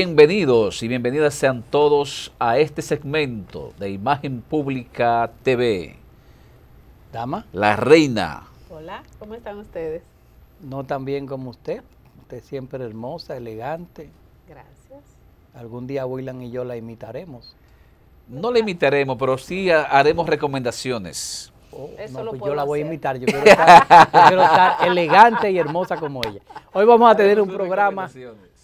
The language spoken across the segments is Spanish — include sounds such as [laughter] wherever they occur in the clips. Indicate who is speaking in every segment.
Speaker 1: Bienvenidos y bienvenidas sean todos a este segmento de Imagen Pública TV. Dama. La reina.
Speaker 2: Hola, ¿cómo están ustedes? No tan bien como usted. Usted siempre hermosa, elegante.
Speaker 3: Gracias.
Speaker 1: Algún día Willan y yo la imitaremos. No la imitaremos, pero sí haremos recomendaciones. Oh,
Speaker 2: Eso lo pues yo la voy a imitar,
Speaker 1: [laughs] yo quiero estar
Speaker 2: elegante y hermosa como ella. Hoy vamos a tener un programa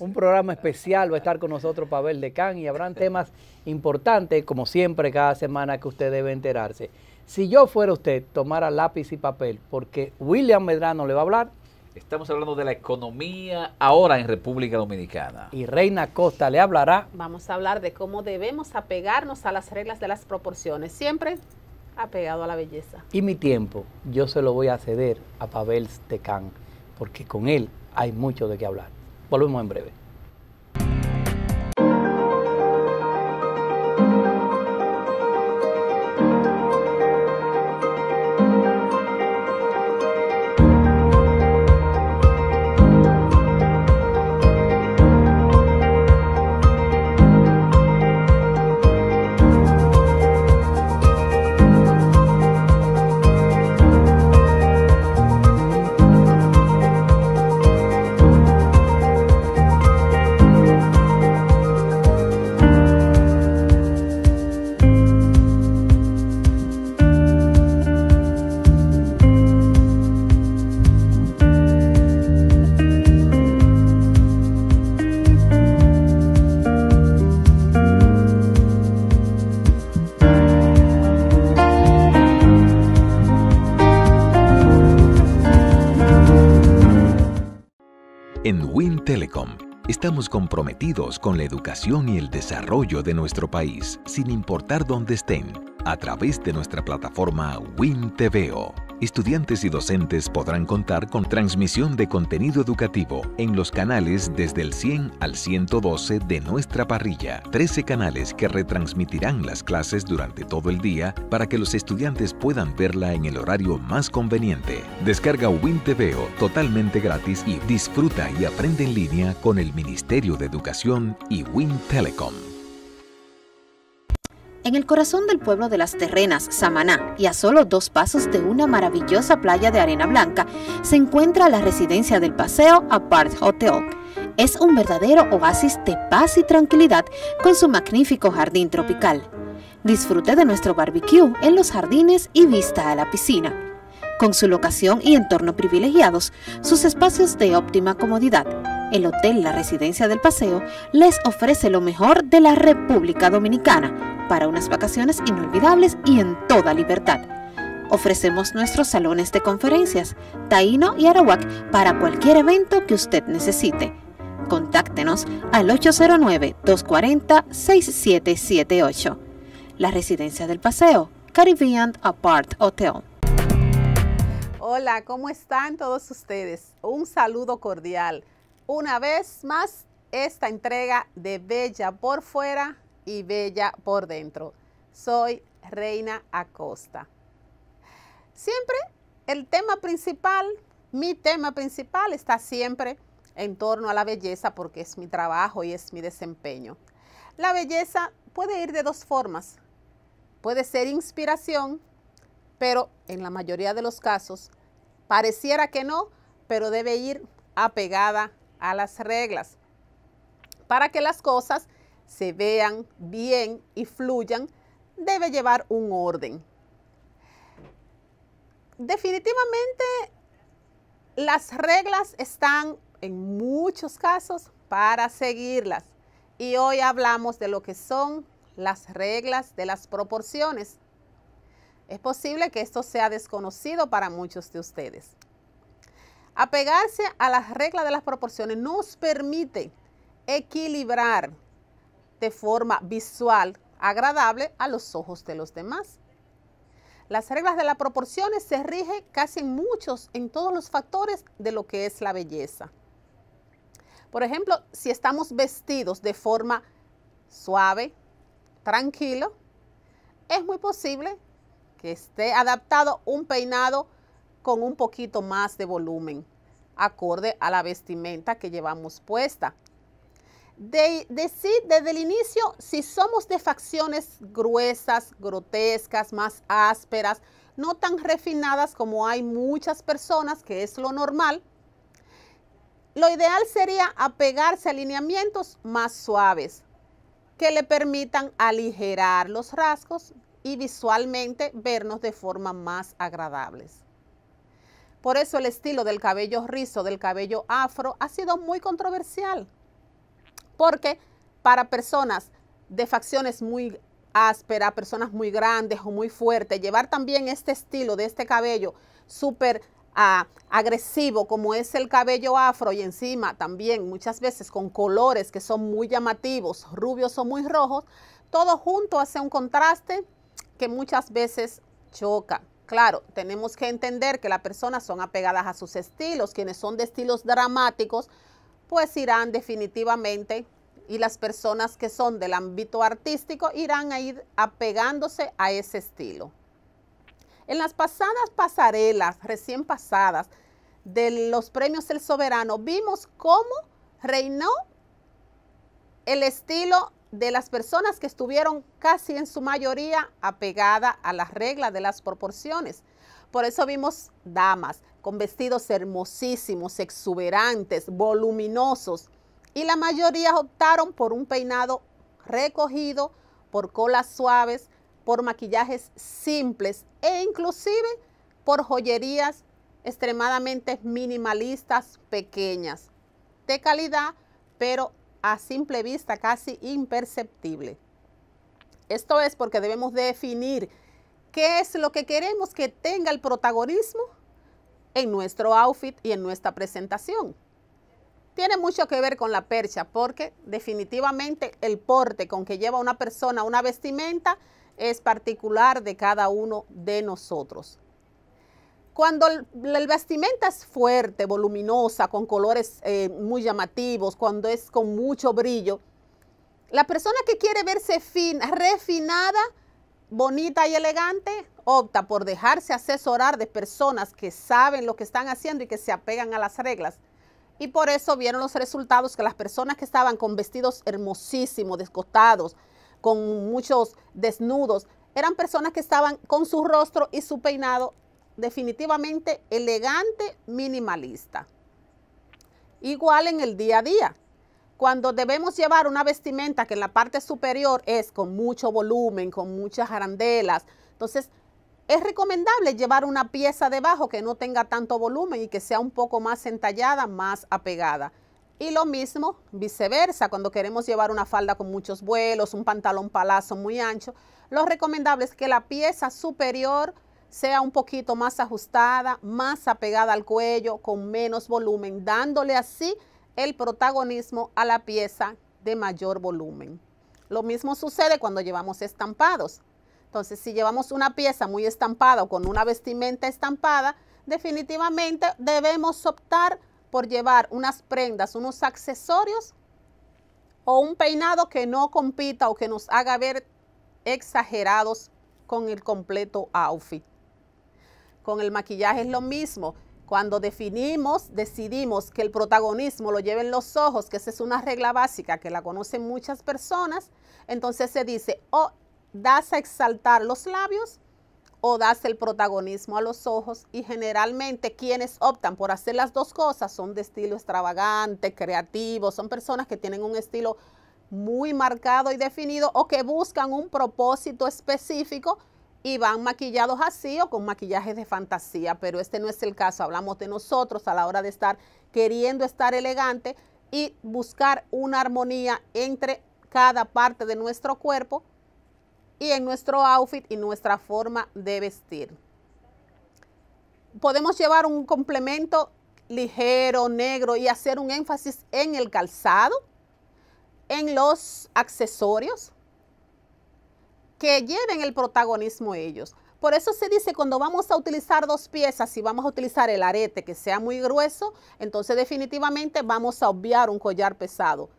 Speaker 2: un programa especial. Va a estar con nosotros Pavel Decán y habrán temas importantes, como siempre, cada semana que usted debe enterarse. Si yo fuera usted, tomara lápiz y papel, porque William Medrano
Speaker 1: le va a hablar. Estamos hablando de la economía ahora en República Dominicana. Y Reina Costa le hablará.
Speaker 3: Vamos a hablar de cómo debemos apegarnos a las reglas de las proporciones. Siempre apegado a la belleza.
Speaker 2: Y mi tiempo, yo se lo voy a ceder a Pavel Decán porque con él hay mucho de qué hablar. Volvemos en breve.
Speaker 4: Estamos comprometidos con la educación y el desarrollo de nuestro país, sin importar dónde estén, a través de nuestra plataforma WinTVO estudiantes y docentes podrán contar con transmisión de contenido educativo en los canales desde el 100 al 112 de nuestra parrilla. 13 canales que retransmitirán las clases durante todo el día para que los estudiantes puedan verla en el horario más conveniente. Descarga WinTVO totalmente gratis y disfruta y aprende en línea con el Ministerio de Educación y Win Telecom
Speaker 5: en el corazón del pueblo de las Terrenas, Samaná, y a solo dos pasos de una maravillosa playa de arena blanca, se encuentra la residencia del paseo Apart Hotel. Es un verdadero oasis de paz y tranquilidad con su magnífico jardín tropical. Disfrute de nuestro barbecue en los jardines y vista a la piscina. Con su locación y entorno privilegiados, sus espacios de óptima comodidad el Hotel La Residencia del Paseo les ofrece lo mejor de la República Dominicana para unas vacaciones inolvidables y en toda libertad. Ofrecemos nuestros salones de conferencias, Taíno y Arawak para cualquier evento que usted necesite. Contáctenos al 809-240-6778. La Residencia del Paseo, Caribbean Apart Hotel.
Speaker 3: Hola, ¿cómo están todos ustedes? Un saludo cordial una vez más esta entrega de Bella por fuera y Bella por dentro. Soy Reina Acosta. Siempre el tema principal, mi tema principal está siempre en torno a la belleza porque es mi trabajo y es mi desempeño. La belleza puede ir de dos formas. Puede ser inspiración, pero en la mayoría de los casos pareciera que no, pero debe ir apegada las reglas para que las cosas se vean bien y fluyan, debe llevar un orden. Definitivamente las reglas están en muchos casos para seguirlas y hoy hablamos de lo que son las reglas de las proporciones. Es posible que esto sea desconocido para muchos de ustedes. Apegarse a las reglas de las proporciones nos permite equilibrar de forma visual agradable a los ojos de los demás. Las reglas de las proporciones se rigen casi en muchos, en todos los factores de lo que es la belleza. Por ejemplo, si estamos vestidos de forma suave, tranquilo, es muy posible que esté adaptado un peinado con un poquito más de volumen, acorde a la vestimenta que llevamos puesta. De, desde el inicio, si somos de facciones gruesas, grotescas, más ásperas, no tan refinadas como hay muchas personas, que es lo normal, lo ideal sería apegarse a lineamientos más suaves que le permitan aligerar los rasgos y visualmente vernos de forma más agradables. Por eso el estilo del cabello rizo, del cabello afro, ha sido muy controversial. Porque para personas de facciones muy ásperas, personas muy grandes o muy fuertes, llevar también este estilo de este cabello súper ah, agresivo como es el cabello afro y encima también muchas veces con colores que son muy llamativos, rubios o muy rojos, todo junto hace un contraste que muchas veces choca. Claro, tenemos que entender que las personas son apegadas a sus estilos, quienes son de estilos dramáticos, pues irán definitivamente y las personas que son del ámbito artístico irán a ir apegándose a ese estilo. En las pasadas pasarelas, recién pasadas, de los premios El Soberano, vimos cómo reinó el estilo de las personas que estuvieron casi en su mayoría apegada a la regla de las proporciones. Por eso vimos damas con vestidos hermosísimos, exuberantes, voluminosos, y la mayoría optaron por un peinado recogido, por colas suaves, por maquillajes simples e inclusive por joyerías extremadamente minimalistas, pequeñas, de calidad, pero a simple vista casi imperceptible. Esto es porque debemos definir qué es lo que queremos que tenga el protagonismo en nuestro outfit y en nuestra presentación. Tiene mucho que ver con la percha porque definitivamente el porte con que lleva una persona una vestimenta es particular de cada uno de nosotros. Cuando la vestimenta es fuerte, voluminosa, con colores eh, muy llamativos, cuando es con mucho brillo, la persona que quiere verse refinada, bonita y elegante, opta por dejarse asesorar de personas que saben lo que están haciendo y que se apegan a las reglas. Y por eso vieron los resultados que las personas que estaban con vestidos hermosísimos, descotados, con muchos desnudos, eran personas que estaban con su rostro y su peinado definitivamente elegante, minimalista. Igual en el día a día. Cuando debemos llevar una vestimenta que en la parte superior es con mucho volumen, con muchas arandelas, entonces es recomendable llevar una pieza debajo que no tenga tanto volumen y que sea un poco más entallada, más apegada. Y lo mismo viceversa, cuando queremos llevar una falda con muchos vuelos, un pantalón palazo muy ancho, lo recomendable es que la pieza superior sea un poquito más ajustada, más apegada al cuello, con menos volumen, dándole así el protagonismo a la pieza de mayor volumen. Lo mismo sucede cuando llevamos estampados. Entonces, si llevamos una pieza muy estampada o con una vestimenta estampada, definitivamente debemos optar por llevar unas prendas, unos accesorios o un peinado que no compita o que nos haga ver exagerados con el completo outfit con el maquillaje es lo mismo. Cuando definimos, decidimos que el protagonismo lo lleven los ojos, que esa es una regla básica que la conocen muchas personas, entonces se dice, o das a exaltar los labios o das el protagonismo a los ojos y generalmente quienes optan por hacer las dos cosas son de estilo extravagante, creativo, son personas que tienen un estilo muy marcado y definido o que buscan un propósito específico y van maquillados así o con maquillajes de fantasía, pero este no es el caso. Hablamos de nosotros a la hora de estar queriendo estar elegante y buscar una armonía entre cada parte de nuestro cuerpo y en nuestro outfit y nuestra forma de vestir. Podemos llevar un complemento ligero, negro y hacer un énfasis en el calzado, en los accesorios, que lleven el protagonismo ellos. Por eso se dice cuando vamos a utilizar dos piezas, y vamos a utilizar el arete que sea muy grueso, entonces definitivamente vamos a obviar un collar pesado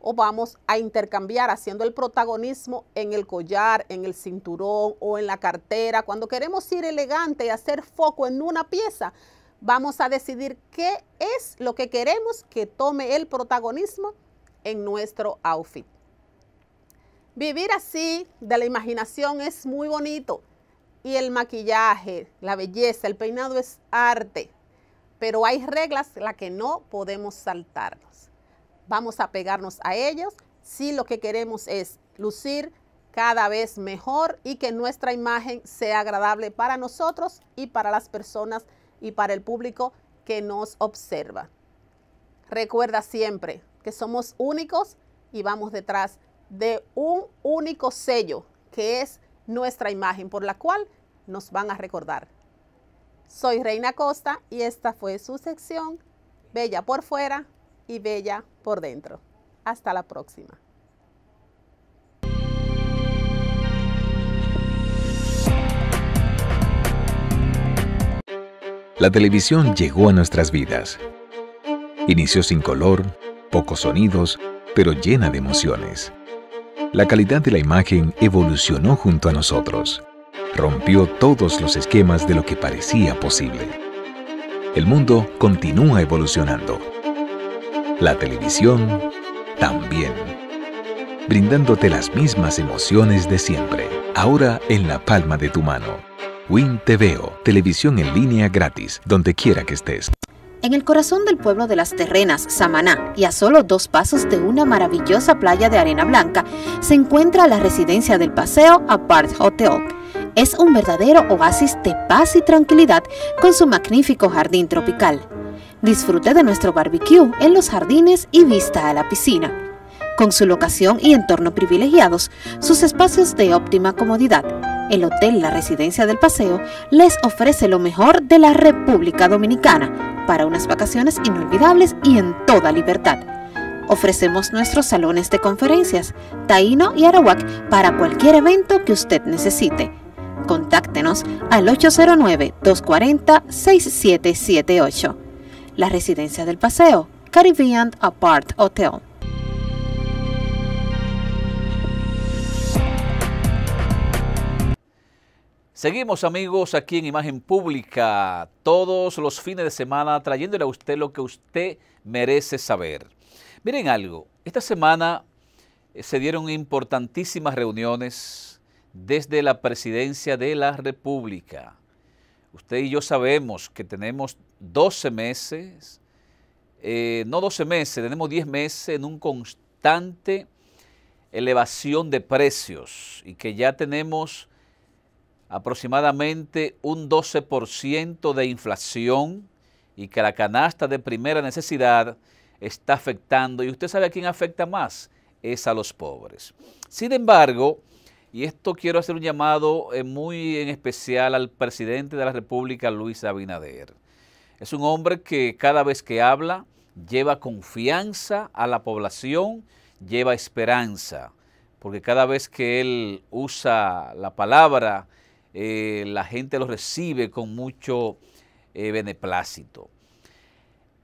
Speaker 3: o vamos a intercambiar haciendo el protagonismo en el collar, en el cinturón o en la cartera. Cuando queremos ir elegante y hacer foco en una pieza, vamos a decidir qué es lo que queremos que tome el protagonismo en nuestro outfit. Vivir así de la imaginación es muy bonito. Y el maquillaje, la belleza, el peinado es arte. Pero hay reglas las que no podemos saltarnos. Vamos a pegarnos a ellas si lo que queremos es lucir cada vez mejor y que nuestra imagen sea agradable para nosotros y para las personas y para el público que nos observa. Recuerda siempre que somos únicos y vamos detrás de un único sello, que es nuestra imagen, por la cual nos van a recordar. Soy Reina Costa y esta fue su sección, Bella por fuera y Bella por dentro. Hasta la próxima.
Speaker 4: La televisión llegó a nuestras vidas. Inició sin color, pocos sonidos, pero llena de emociones la calidad de la imagen evolucionó junto a nosotros. Rompió todos los esquemas de lo que parecía posible. El mundo continúa evolucionando. La televisión también. Brindándote las mismas emociones de siempre, ahora en la palma de tu mano. WinTVO, televisión en línea gratis, donde quiera que estés.
Speaker 5: En el corazón del pueblo de las Terrenas, Samaná, y a solo dos pasos de una maravillosa playa de arena blanca, se encuentra la residencia del paseo Apart Hotel. Es un verdadero oasis de paz y tranquilidad con su magnífico jardín tropical. Disfrute de nuestro barbecue en los jardines y vista a la piscina. Con su locación y entorno privilegiados, sus espacios de óptima comodidad el Hotel La Residencia del Paseo les ofrece lo mejor de la República Dominicana para unas vacaciones inolvidables y en toda libertad. Ofrecemos nuestros salones de conferencias, Taíno y Arawak para cualquier evento que usted necesite. Contáctenos al 809-240-6778. La Residencia del Paseo, Caribbean Apart Hotel.
Speaker 1: Seguimos amigos aquí en Imagen Pública todos los fines de semana trayéndole a usted lo que usted merece saber. Miren algo, esta semana eh, se dieron importantísimas reuniones desde la presidencia de la República. Usted y yo sabemos que tenemos 12 meses, eh, no 12 meses, tenemos 10 meses en un constante elevación de precios y que ya tenemos aproximadamente un 12% de inflación y que la canasta de primera necesidad está afectando. Y usted sabe a quién afecta más, es a los pobres. Sin embargo, y esto quiero hacer un llamado eh, muy en especial al presidente de la República, Luis Abinader. Es un hombre que cada vez que habla lleva confianza a la población, lleva esperanza, porque cada vez que él usa la palabra, eh, la gente lo recibe con mucho eh, beneplácito.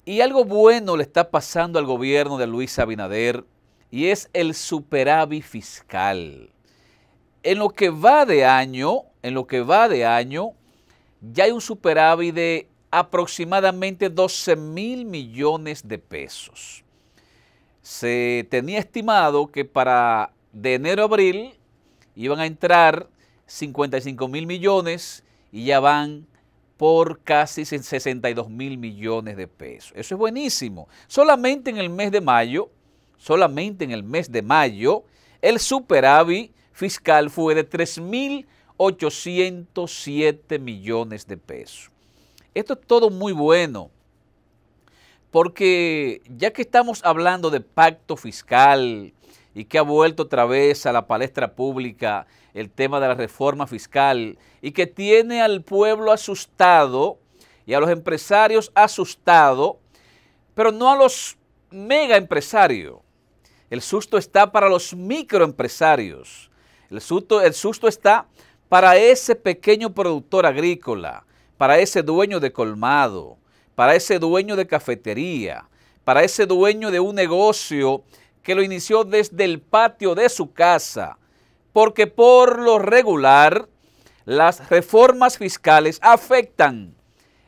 Speaker 1: Y algo bueno le está pasando al gobierno de Luis Abinader y es el superávit fiscal. En lo que va de año, en lo que va de año, ya hay un superávit de aproximadamente 12 mil millones de pesos. Se tenía estimado que para de enero a abril iban a entrar 55 mil millones y ya van por casi 62 mil millones de pesos. Eso es buenísimo. Solamente en el mes de mayo, solamente en el mes de mayo, el superávit fiscal fue de 3.807 millones de pesos. Esto es todo muy bueno, porque ya que estamos hablando de pacto fiscal, y que ha vuelto otra vez a la palestra pública el tema de la reforma fiscal y que tiene al pueblo asustado y a los empresarios asustado, pero no a los mega empresarios. El susto está para los microempresarios. El susto, el susto está para ese pequeño productor agrícola, para ese dueño de colmado, para ese dueño de cafetería, para ese dueño de un negocio que lo inició desde el patio de su casa, porque por lo regular las reformas fiscales afectan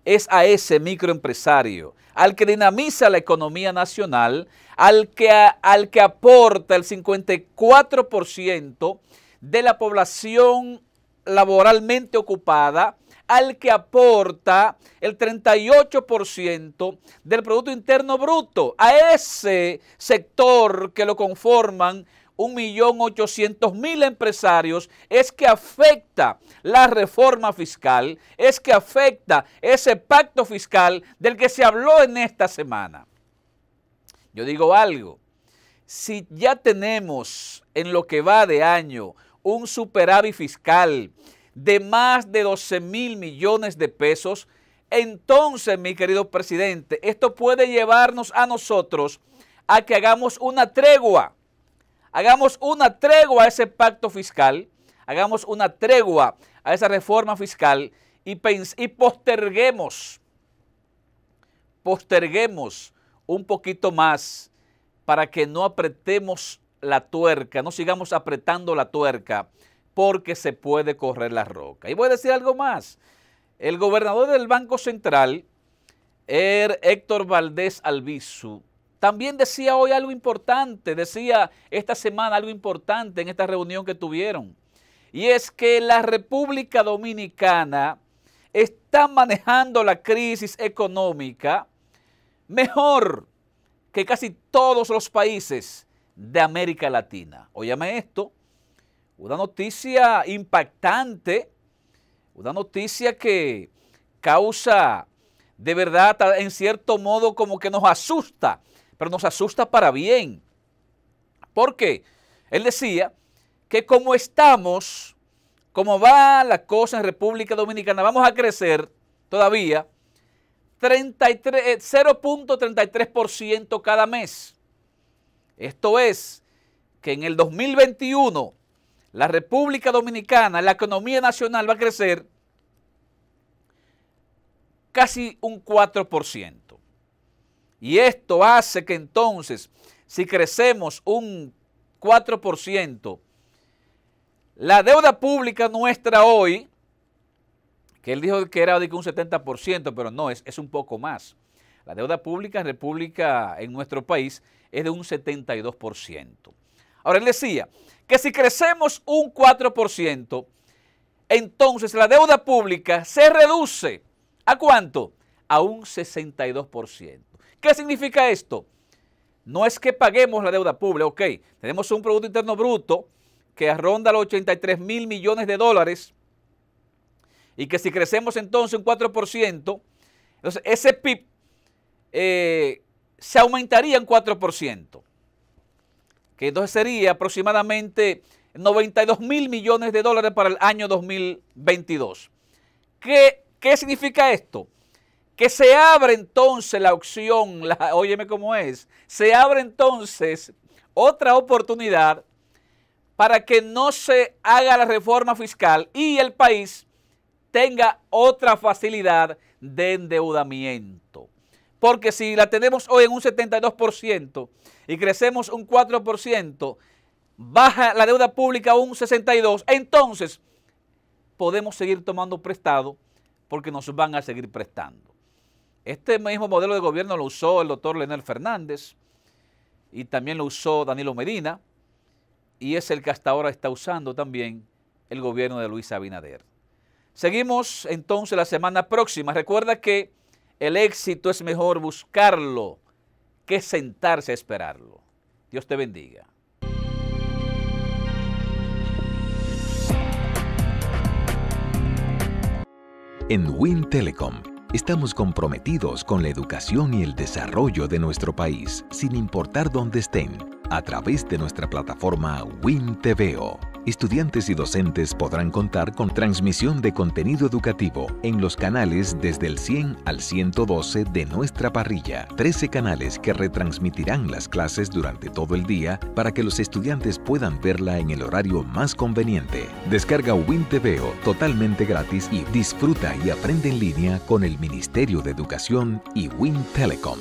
Speaker 1: es a ese microempresario, al que dinamiza la economía nacional, al que, al que aporta el 54% de la población laboralmente ocupada, al que aporta el 38% del Producto Interno Bruto, a ese sector que lo conforman 1.800.000 empresarios, es que afecta la reforma fiscal, es que afecta ese pacto fiscal del que se habló en esta semana. Yo digo algo, si ya tenemos en lo que va de año un superávit fiscal de más de 12 mil millones de pesos, entonces, mi querido presidente, esto puede llevarnos a nosotros a que hagamos una tregua. Hagamos una tregua a ese pacto fiscal, hagamos una tregua a esa reforma fiscal y, y posterguemos, posterguemos un poquito más para que no apretemos la tuerca, no sigamos apretando la tuerca porque se puede correr la roca. Y voy a decir algo más. El gobernador del Banco Central, er Héctor Valdés Albizu, también decía hoy algo importante, decía esta semana algo importante en esta reunión que tuvieron. Y es que la República Dominicana está manejando la crisis económica mejor que casi todos los países de América Latina. Óyame esto, una noticia impactante, una noticia que causa de verdad, en cierto modo, como que nos asusta, pero nos asusta para bien. Porque él decía que como estamos, como va la cosa en República Dominicana, vamos a crecer todavía 0.33% eh, cada mes. Esto es que en el 2021 la República Dominicana, la economía nacional va a crecer casi un 4%. Y esto hace que entonces, si crecemos un 4%, la deuda pública nuestra hoy, que él dijo que era de un 70%, pero no, es, es un poco más. La deuda pública en República, en nuestro país, es de un 72%. Ahora él decía que si crecemos un 4%, entonces la deuda pública se reduce a cuánto? A un 62%. ¿Qué significa esto? No es que paguemos la deuda pública, ok. Tenemos un Producto Interno Bruto que ronda los 83 mil millones de dólares y que si crecemos entonces un 4%, entonces ese PIB eh, se aumentaría en 4% que entonces sería aproximadamente 92 mil millones de dólares para el año 2022. ¿Qué, qué significa esto? Que se abre entonces la opción, la, óyeme cómo es, se abre entonces otra oportunidad para que no se haga la reforma fiscal y el país tenga otra facilidad de endeudamiento. Porque si la tenemos hoy en un 72% y crecemos un 4%, baja la deuda pública a un 62%, entonces podemos seguir tomando prestado porque nos van a seguir prestando. Este mismo modelo de gobierno lo usó el doctor Leonel Fernández y también lo usó Danilo Medina y es el que hasta ahora está usando también el gobierno de Luis Abinader. Seguimos entonces la semana próxima. Recuerda que el éxito es mejor buscarlo que sentarse a esperarlo. Dios te bendiga.
Speaker 4: En Win Telecom estamos comprometidos con la educación y el desarrollo de nuestro país, sin importar dónde estén, a través de nuestra plataforma WinTVO estudiantes y docentes podrán contar con transmisión de contenido educativo en los canales desde el 100 al 112 de nuestra parrilla. 13 canales que retransmitirán las clases durante todo el día para que los estudiantes puedan verla en el horario más conveniente. Descarga WinTVO totalmente gratis y disfruta y aprende en línea con el Ministerio de Educación y Telecom.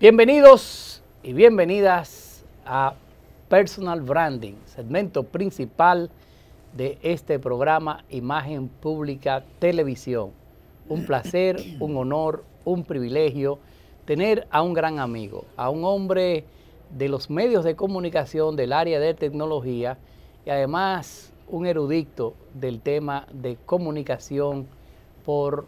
Speaker 2: Bienvenidos y bienvenidas a Personal Branding, segmento principal de este programa Imagen Pública Televisión. Un placer, un honor, un privilegio tener a un gran amigo, a un hombre de los medios de comunicación del área de tecnología y además un erudito del tema de comunicación por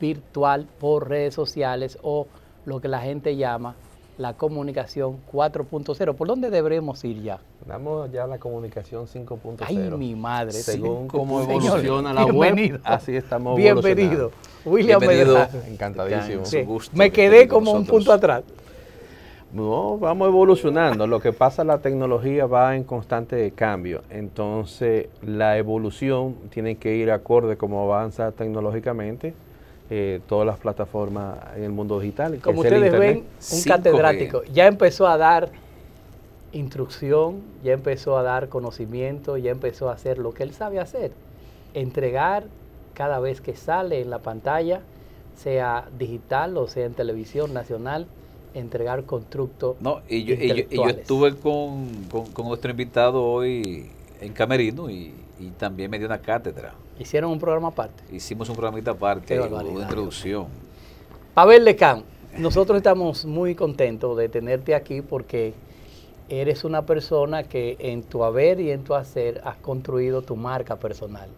Speaker 2: virtual, por redes sociales o lo que la gente llama la comunicación 4.0. ¿Por dónde debemos ir ya?
Speaker 6: Damos ya la comunicación 5.0. Ay, mi madre. Según cómo evoluciona la web, así estamos Bienvenido. William Bienvenido. Encantadísimo. Me quedé
Speaker 2: como un punto atrás.
Speaker 6: No, vamos evolucionando. Lo que pasa, la tecnología va en constante cambio. Entonces, la evolución tiene que ir acorde como avanza tecnológicamente eh, todas las plataformas en el mundo digital. Como ustedes ven, un catedrático
Speaker 2: ya empezó a dar instrucción, ya empezó a dar conocimiento, ya empezó a hacer lo que él sabe hacer, entregar cada vez que sale en la pantalla, sea digital o sea en televisión nacional, entregar constructo No, y yo, yo, estuve
Speaker 1: con, con, nuestro invitado hoy en Camerino y también me dio una cátedra Hicieron un programa aparte. Hicimos un programita aparte, una introducción.
Speaker 2: Pavel Lecán, nosotros estamos muy contentos de tenerte aquí porque eres una persona que en tu haber y en tu hacer has construido tu marca personal.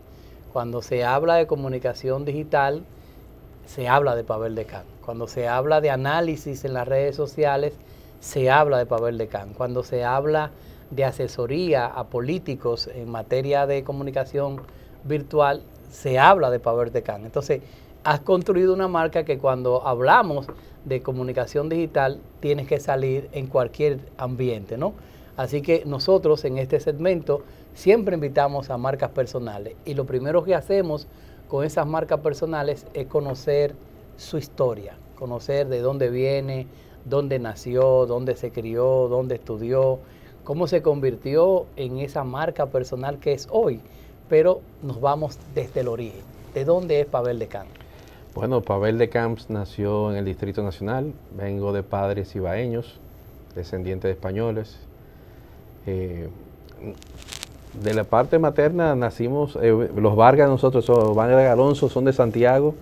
Speaker 2: Cuando se habla de comunicación digital, se habla de Pavel Lecán. Cuando se habla de análisis en las redes sociales, se habla de Pavel Lecán. Cuando se habla de asesoría a políticos en materia de comunicación virtual se habla de Power Entonces, has construido una marca que cuando hablamos de comunicación digital tienes que salir en cualquier ambiente, ¿no? Así que nosotros en este segmento siempre invitamos a marcas personales y lo primero que hacemos con esas marcas personales es conocer su historia, conocer de dónde viene, dónde nació, dónde se crió, dónde estudió, cómo se convirtió en esa marca personal que es hoy pero nos vamos desde el origen. ¿De dónde es Pavel de Camps?
Speaker 6: Bueno, Pavel de Camps nació en el Distrito Nacional, vengo de padres ibaeños, descendientes de españoles. Eh, de la parte materna nacimos, eh, los Vargas nosotros, los Vargas Alonso son de Santiago,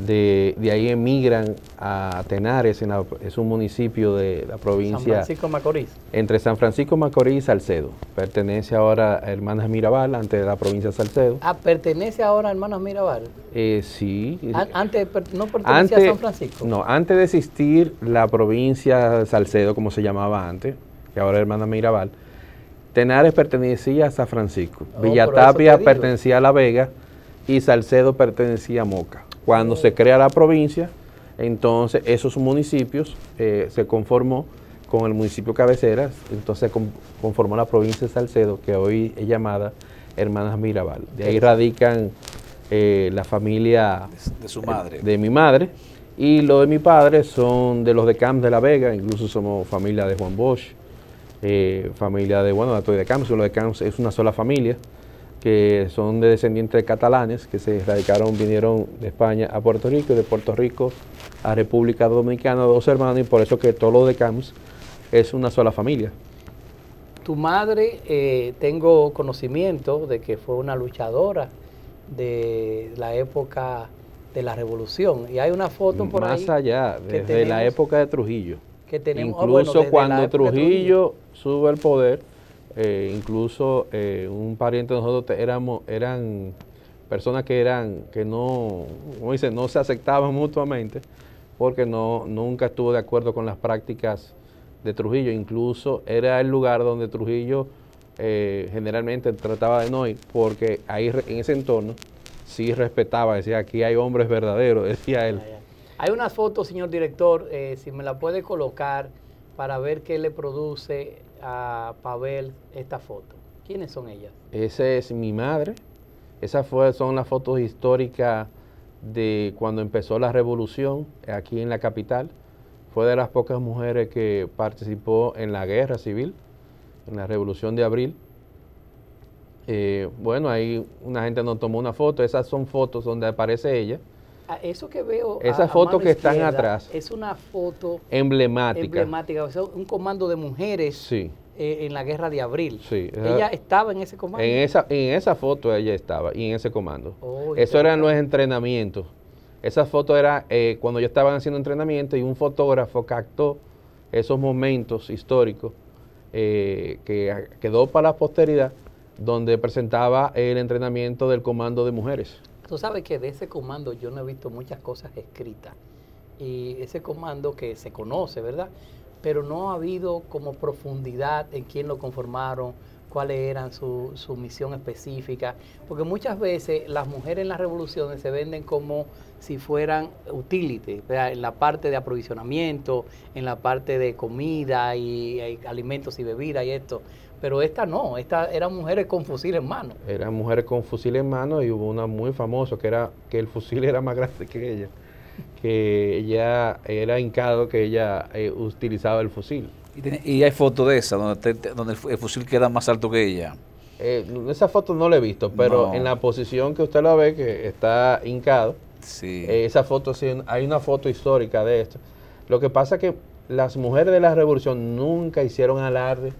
Speaker 6: de, ahí emigran a Tenares, es un municipio de la provincia. San Francisco Macorís. Entre San Francisco Macorís y Salcedo. Pertenece ahora a Hermanas Mirabal, antes de la provincia de Salcedo.
Speaker 2: Ah, pertenece ahora a Hermanas Mirabal.
Speaker 6: Eh, sí.
Speaker 2: antes no pertenecía a San Francisco.
Speaker 6: No, antes de existir la provincia de Salcedo, como se llamaba antes, que ahora es Hermanas Mirabal, Tenares pertenecía a San Francisco. Oh, Villatapia pertenecía a La Vega y Salcedo pertenecía a Moca. Cuando se crea la provincia, entonces esos municipios eh, se conformó con el municipio cabeceras, entonces se conformó la provincia de Salcedo, que hoy es llamada Hermanas Mirabal. De ahí radican eh, la familia de su madre. De mi madre. Y lo de mi padre son de los de Camps de la Vega, incluso somos familia de Juan Bosch, eh, familia de, bueno, de de Camps, de Camps es una sola familia que son de descendientes catalanes, que se radicaron, vinieron de España a Puerto Rico y de Puerto Rico a República Dominicana, dos hermanos, y por eso que todo lo de Camus es una sola familia.
Speaker 2: Tu madre, eh, tengo conocimiento de que fue una luchadora de la época de la revolución. Y hay una foto por ahí. Más allá,
Speaker 6: desde la época de Trujillo. Que tenemos, ah, Incluso cuando Trujillo sube al poder, eh, incluso eh, un pariente de nosotros éramos, eran personas que eran, que no, como dicen, no se aceptaban mutuamente porque no, nunca estuvo de acuerdo con las prácticas de Trujillo. Incluso era el lugar donde Trujillo eh, generalmente trataba de no ir, porque ahí en ese entorno sí respetaba, decía, aquí hay hombres verdaderos, [laughs] decía él. Ah,
Speaker 2: hay unas fotos, señor director, si me la puede colocar para ver qué le produce a Pavel esta foto? ¿Quiénes son ellas?
Speaker 6: Esa es mi madre. Esas son las fotos históricas de cuando empezó la revolución aquí en la capital. Fue de las pocas mujeres que participó en la guerra civil, en la revolución de abril. Eh, bueno, ahí una gente nos tomó una foto. Esas son fotos donde aparece ella
Speaker 2: eso que veo. Esa foto que están atrás. Es una foto.
Speaker 6: Emblemática. Emblemática.
Speaker 2: un comando de mujeres. E, en la guerra de
Speaker 6: abril. ella
Speaker 2: estaba en ese comando. En
Speaker 6: esa, en esa foto ella estaba y en ese comando.
Speaker 2: Oh, eso eran
Speaker 6: los entrenamientos. Esa foto era eh, cuando yo estaban haciendo entrenamiento y un fotógrafo captó esos momentos históricos eh, que quedó para la posteridad, donde presentaba el entrenamiento del comando de mujeres.
Speaker 2: Tú sabes que de ese comando yo no he visto muchas cosas escritas. Y ese comando que se conoce, ¿verdad? Pero no ha habido como profundidad en quién lo conformaron, cuáles eran su, su misión específica. Porque muchas veces las mujeres en las revoluciones se venden como si fueran utilities, en la parte de aprovisionamiento, en la parte de comida y, y alimentos y bebidas y esto pero esta no, esta eran mujeres con fusil en mano.
Speaker 6: Eran mujeres con fusil en mano y hubo una muy famosa que era que el fusil era más grande que ella, que ella era hincado que ella eh, utilizaba el fusil. Y, hay fotos de esa donde, donde el, fusil
Speaker 1: queda más alto que ella.
Speaker 6: Eh, esa foto no la he visto, pero en la posición que usted la ve, que está hincado, eh, esa foto, sí, hay una foto histórica de esto. Lo que pasa es que las mujeres de la revolución nunca hicieron alarde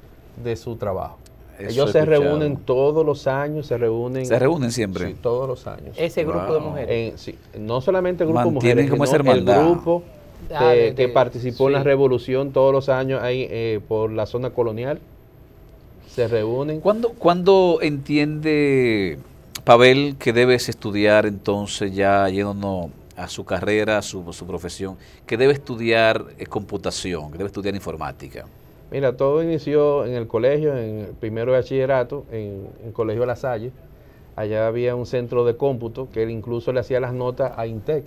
Speaker 6: de su trabajo.
Speaker 4: Ellos se reúnen
Speaker 6: todos los años, se reúnen. Se reúnen siempre. todos los años. Ese grupo de mujeres. no solamente el grupo mujeres, grupo ah, eh, que participó en la revolución todos los años ahí eh, por la zona colonial. Se reúnen. ¿Cuándo,
Speaker 1: cuando entiende Pavel que debes estudiar entonces ya yéndonos a su carrera, a su, su profesión, que debe estudiar eh, computación, que debe estudiar informática?
Speaker 6: Mira, todo inició en el colegio, en el primero de bachillerato, en, el Colegio La Salle. Allá había un centro de cómputo que él incluso le hacía las notas a INTEC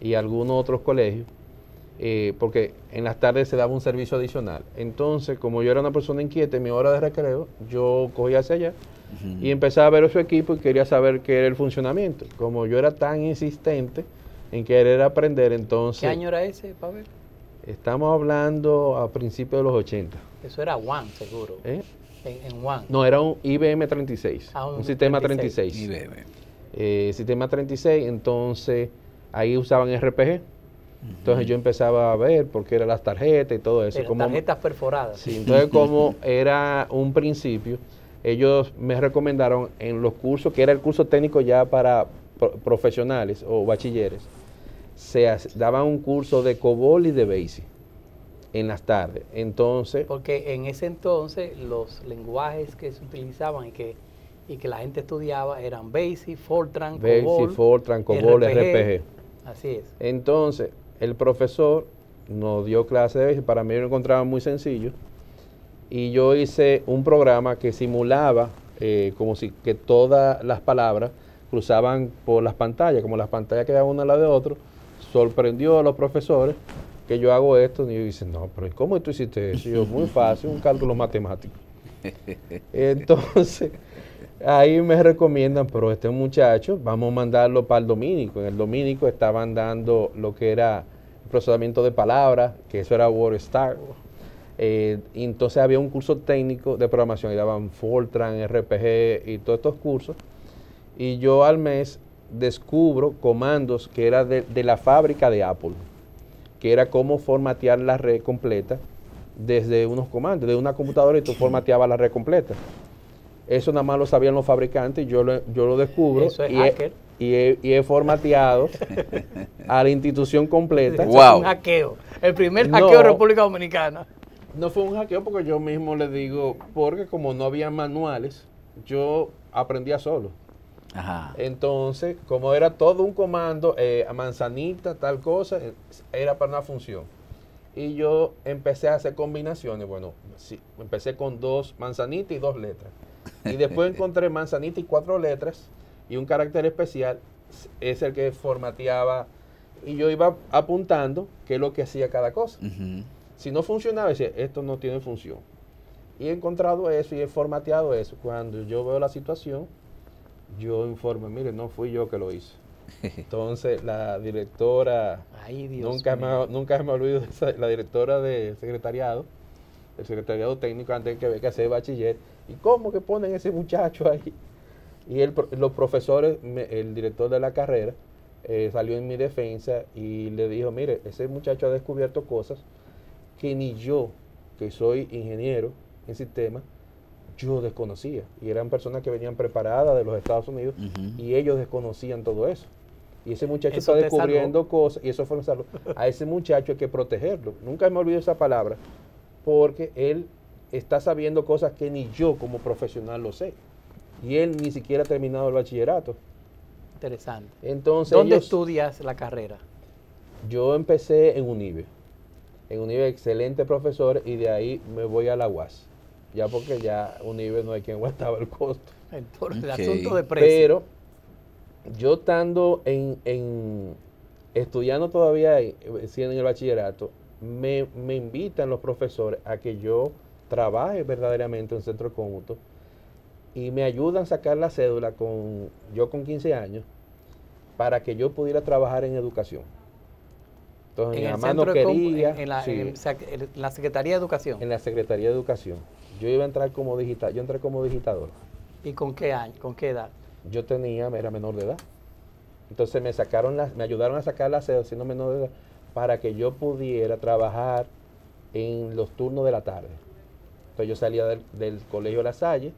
Speaker 6: y algunos otros colegios, eh, porque en las tardes se daba un servicio adicional. Entonces, como yo era una persona inquieta, en mi hora de recreo, yo cogía hacia allá y empezaba a ver su equipo y quería saber qué era el funcionamiento. Como yo era tan insistente en querer aprender, entonces... ¿Qué año
Speaker 2: era ese, Pavel?
Speaker 6: Estamos hablando a principios de los 80.
Speaker 2: Eso era WAN, seguro. ¿Eh? En,
Speaker 6: No, era un IBM 36. Ah, un, sistema 36. IBM. Eh, sistema 36, entonces ahí usaban RPG. Entonces yo empezaba a ver por qué eran las tarjetas y todo eso. Las tarjetas
Speaker 2: perforadas. Sí, entonces [laughs] como
Speaker 6: era un principio, ellos me recomendaron en los cursos, que era el curso técnico ya para profesionales o bachilleres, se daba un curso de COBOL y de BASIC en las tardes. Entonces.
Speaker 2: Porque en ese entonces los lenguajes que se utilizaban y que, la gente estudiaba eran BASIC, Fortran, BASIC, COBOL. Fortran, COBOL, RPG. Así es.
Speaker 6: Entonces, el profesor nos dio clase de BASIC, para mí lo encontraba muy sencillo. Y yo hice un programa que simulaba eh, como si que todas las palabras cruzaban por las pantallas, como las pantallas quedaban una al lado de otro sorprendió a los profesores que yo hago esto. Y ellos dicen, no, pero ¿cómo tú hiciste eso? Y muy fácil, un cálculo matemático. [laughs] Entonces, ahí me recomiendan, pero este muchacho, vamos a mandarlo para el dominico. En el dominico estaban dando lo que era procesamiento de palabras, que eso era WordStar. Eh, entonces había un curso técnico de programación y daban Fortran, RPG y todos estos cursos. Y yo al mes descubro comandos que era de, la fábrica de Apple, que era cómo formatear la red completa desde unos comandos, de una computadora y tú formateabas la red completa. Eso nada más lo sabían los fabricantes, yo lo, yo lo descubro. y, He, formateado [laughs] a la institución completa. wow. un hackeo. El primer hackeo de República Dominicana. No fue un hackeo porque yo mismo le digo, porque como no había manuales, yo aprendía solo. Entonces, como era todo un comando, eh, manzanita, tal cosa, eh, era para una función. Y yo empecé a hacer combinaciones. Bueno, empecé con dos manzanitas y dos letras. Y después [laughs] encontré manzanita y cuatro letras y un carácter especial. Es el que formateaba. Y yo iba apuntando qué es lo que hacía cada cosa. Si no funcionaba, decía, esto no tiene función. Y he encontrado eso y he formateado eso. Cuando yo veo la situación, yo informe, mire, no fui yo que lo hice. Entonces, la directora, nunca, me, nunca me de la directora de secretariado, el secretariado técnico antes que ve que hace bachiller, ¿y cómo que ponen ese muchacho ahí? Y el, los profesores, el director de la carrera, eh, salió en mi defensa y le dijo, mire, ese muchacho ha descubierto cosas que ni yo, que soy ingeniero en sistemas, yo desconocía. Y eran personas que venían preparadas de los Estados Unidos y ellos desconocían todo eso. Y ese muchacho está descubriendo cosas y eso fue saludo, A ese muchacho hay que protegerlo. Nunca me olvido esa palabra porque él está sabiendo cosas que ni yo como profesional lo sé. Y él ni siquiera ha terminado el bachillerato. Interesante. Entonces, ¿Dónde estudias la carrera? Yo empecé en UNIBE. En UNIBE, excelente profesor, y de ahí me voy a la UAS ya porque ya un Unive no hay quien aguantaba el costo. el asunto de precio. Pero yo estando en, en estudiando todavía, siendo en el bachillerato, me, invitan los profesores a que yo trabaje verdaderamente en centro conjunto y me ayudan a sacar la cédula con yo con 15 años para que yo pudiera trabajar en educación. Entonces, en en la Secretaría de Educación. En la Secretaría de Educación. Yo iba a entrar como digital, yo entré como digitador. ¿Y con qué año, con qué edad? Yo tenía, era menor de edad. Entonces me sacaron las, me ayudaron a sacar la sede siendo menor de edad para que yo pudiera trabajar en los turnos de la tarde. Entonces yo salía del, colegio colegio La Salle,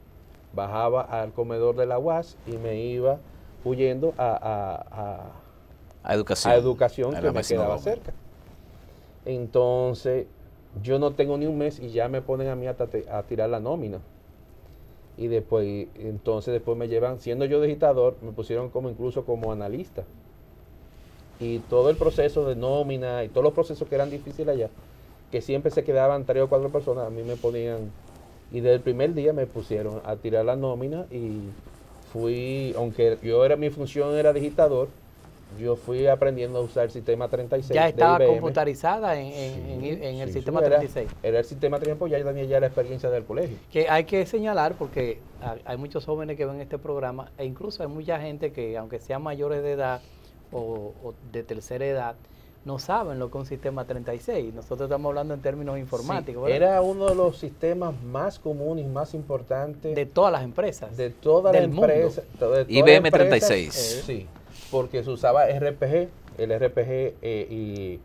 Speaker 6: bajaba al comedor de la UAS y me iba huyendo a,
Speaker 1: educación, a educación que me quedaba cerca.
Speaker 6: Entonces yo no tengo ni un mes y ya me ponen a mí a, tirar la nómina. Y después, entonces después me llevan, siendo yo digitador, me pusieron como incluso como analista. Y todo el proceso de nómina y todos los procesos que eran difíciles allá, que siempre se quedaban tres o cuatro personas, a mí me ponían, y desde el primer día me pusieron a tirar la nómina y fui, aunque yo era, mi función era digitador, yo fui aprendiendo a usar el sistema 36. Ya estaba computarizada
Speaker 2: en, el sistema 36.
Speaker 6: Era, el sistema tiempo, ya tenía ya la experiencia del colegio.
Speaker 2: Que hay que señalar, porque hay muchos jóvenes que ven este programa, e incluso hay mucha gente que, aunque sean mayores de edad o, de tercera edad, no saben lo que es un sistema 36. Nosotros
Speaker 6: estamos hablando en términos informáticos. era uno de los sistemas más comunes más importantes. De todas las empresas. De todas las empresas. IBM 36. sí porque se usaba RPG, el RPG eh, y,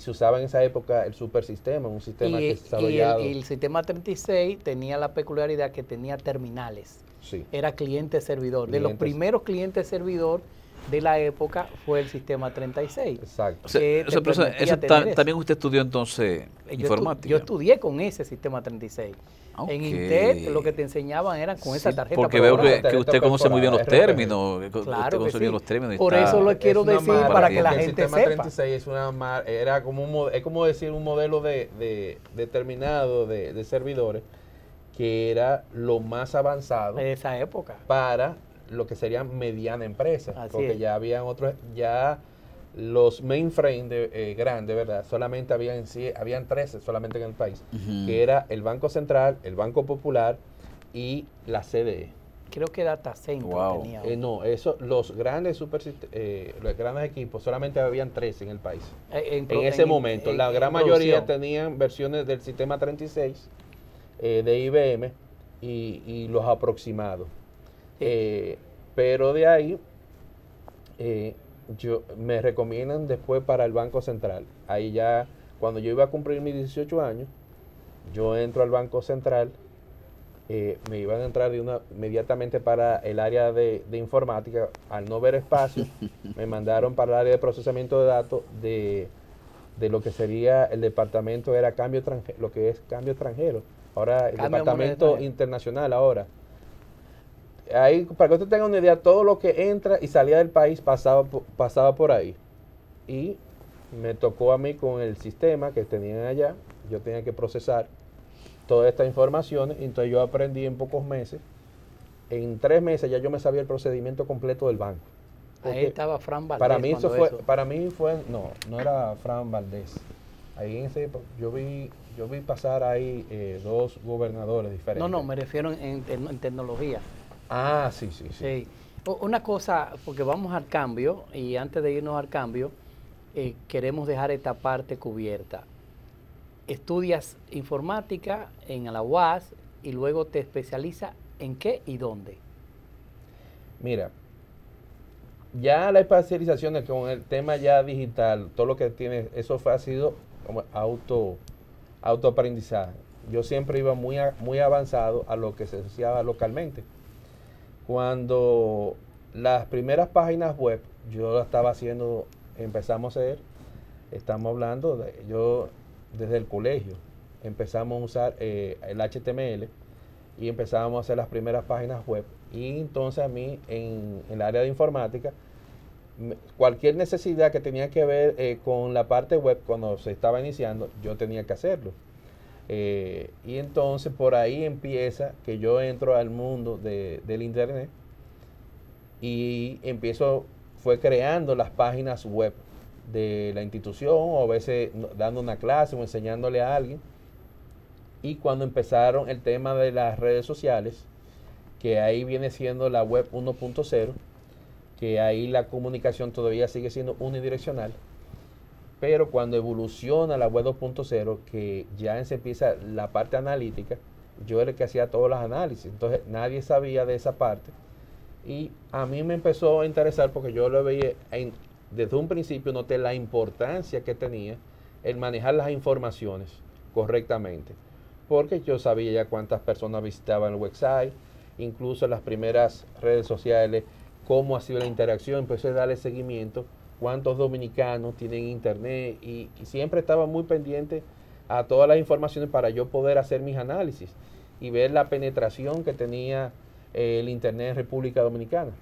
Speaker 6: se usaba en esa época el Super Sistema, un sistema que estaba desarrollado. Y el,
Speaker 2: sistema 36 tenía la peculiaridad que tenía terminales. Sí. Era cliente-servidor. de los primeros clientes-servidor de la época fue el sistema 36. Exacto. O sea,
Speaker 1: también usted estudió entonces informática. yo
Speaker 2: estudié con ese sistema 36. Ah, en Intel lo que te enseñaban
Speaker 6: era con esa tarjeta. Porque veo que, usted conoce muy bien los términos. Claro usted que los términos. Por eso lo quiero decir para, que la gente sepa. 36 es una, era como, es como decir un modelo de, determinado de, servidores que era lo más avanzado. en esa época. Para lo que serían mediana empresa. porque ya habían otros, ya los mainframes eh, grandes, ¿verdad? Solamente habían, habían 13 solamente en el país, que era el Banco Central, el Banco Popular y la CDE. Creo que Data Center tenía. Eh, no, eso, los grandes super, eh, los grandes equipos solamente habían 13 en el país.
Speaker 4: en, ese momento, la gran mayoría
Speaker 6: tenían versiones del sistema 36 de IBM y, los aproximados. pero de ahí yo, me recomiendan después para el Banco Central. Ahí ya, cuando yo iba a cumplir mis 18 años, yo entro al Banco Central, eh, me iban a entrar de una, inmediatamente para el área de, informática. Al no ver espacio, [laughs] me mandaron para el área de procesamiento de datos de, lo que sería el departamento, era cambio lo que es cambio extranjero. Ahora, el departamento internacional ahora ahí, para que usted tenga una idea, todo lo que entra y salía del país pasaba, pasaba por ahí. Y me tocó a mí con el sistema que tenían allá, yo tenía que procesar todas estas informaciones, entonces yo aprendí en pocos meses, en tres meses ya yo me sabía el procedimiento completo del banco. Ahí estaba Fran Valdés. Para mí eso fue, para mí fue, no, no era Fran Valdés. Ahí en yo vi, yo vi pasar ahí eh, dos gobernadores diferentes. No, no,
Speaker 2: me refiero en, en tecnología.
Speaker 6: Ah, sí, sí, sí.
Speaker 2: una cosa, porque vamos al cambio, y antes de irnos al cambio, eh, queremos dejar esta parte cubierta. Estudias informática en la UAS y luego te especializa en qué y dónde.
Speaker 6: Mira, ya la especialización con el tema ya digital, todo lo que tiene, eso fue, ha sido como auto, autoaprendizaje. Yo siempre iba muy, muy avanzado a lo que se asociaba localmente. Cuando las primeras páginas web, yo lo estaba haciendo, empezamos a hacer, estamos hablando, de, yo desde el colegio empezamos a usar eh, el HTML y empezamos a hacer las primeras páginas web. Y entonces a mí en, el área de informática, cualquier necesidad que tenía que ver eh, con la parte web cuando se estaba iniciando, yo tenía que hacerlo. Eh, y entonces por ahí empieza que yo entro al mundo del Internet y empiezo, fue creando las páginas web de la institución o a veces dando una clase o enseñándole a alguien. Y cuando empezaron el tema de las redes sociales, que ahí viene siendo la web 1.0, que ahí la comunicación todavía sigue siendo unidireccional pero cuando evoluciona la web 2.0, que ya se empieza la parte analítica, yo era el que hacía todos los análisis. Entonces nadie sabía de esa parte. Y a mí me empezó a interesar porque yo lo veía desde un principio, noté la importancia que tenía el manejar las informaciones correctamente. Porque yo sabía ya cuántas personas visitaban el website, incluso las primeras redes sociales, cómo ha sido la interacción, empecé a darle seguimiento cuántos dominicanos tienen internet y, siempre estaba muy pendiente a todas las informaciones para yo poder hacer mis análisis y ver la penetración que tenía eh, el internet en República Dominicana,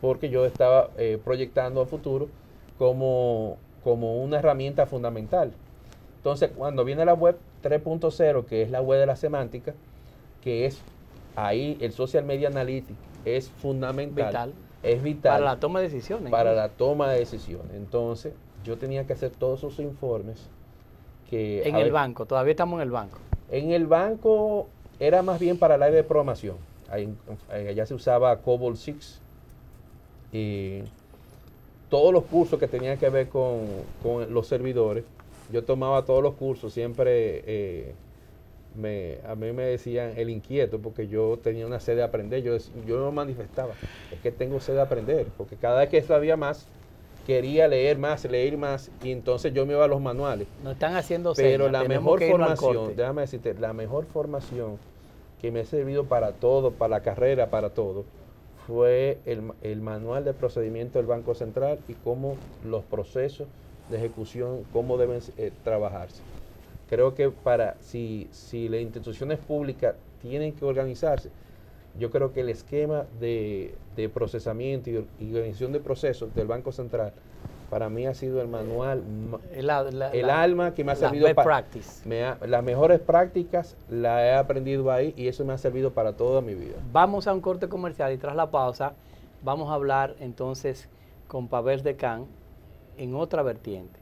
Speaker 6: porque yo estaba eh, proyectando a futuro como, como una herramienta fundamental. Entonces, cuando viene la web 3.0, que es la web de la semántica, que es ahí el social media analytics, es fundamental es vital. Para la toma de decisiones. Para la toma de decisiones. Entonces, yo tenía que hacer todos esos informes que... En el banco, todavía estamos en el banco. En el banco era más bien para la área de programación. Ahí, eh, allá se usaba Cobol 6. Y todos los cursos que tenían que ver con, los servidores, yo tomaba todos los cursos, siempre eh, a mí me decían el inquieto porque yo tenía una sed de aprender, yo, yo no manifestaba, es que tengo sed de aprender, porque cada vez que sabía más, quería leer más, leer más, y entonces yo me iba a los manuales. No están haciendo Pero la mejor formación, déjame decirte, la mejor formación que me ha servido para todo, para la carrera, para todo, fue el, manual de procedimiento del Banco Central y cómo los procesos de ejecución, cómo deben eh, trabajarse creo que para si, si las instituciones públicas tienen que organizarse, yo creo que el esquema de, procesamiento y, de procesos del Banco Central para mí ha sido el manual, eh, el alma que me ha servido para me las mejores prácticas, las he aprendido ahí y eso me ha servido para toda
Speaker 2: mi vida. Vamos a un corte comercial y tras la pausa vamos a hablar entonces con Pavel can en otra vertiente.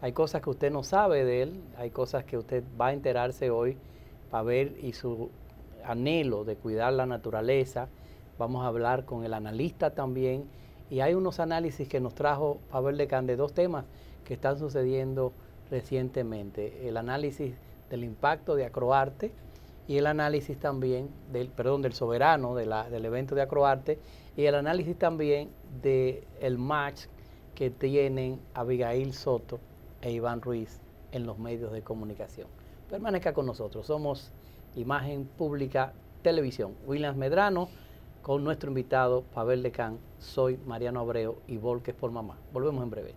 Speaker 2: Hay cosas que usted no sabe de él, hay cosas que usted va a enterarse hoy para ver y su anhelo de cuidar la naturaleza. Vamos a hablar con el analista también y hay unos análisis que nos trajo Pavel Lecán de dos temas que están sucediendo recientemente. El análisis del impacto de Acroarte y el análisis también del, perdón, del soberano del evento de Acroarte y el análisis también del match que tienen Abigail Soto e Iván Ruiz en los medios de comunicación. Permanezca con nosotros. Somos Imagen Pública Televisión. Williams Medrano con nuestro invitado Pavel lecan Soy Mariano Abreu y Volques por Mamá. Volvemos en breve.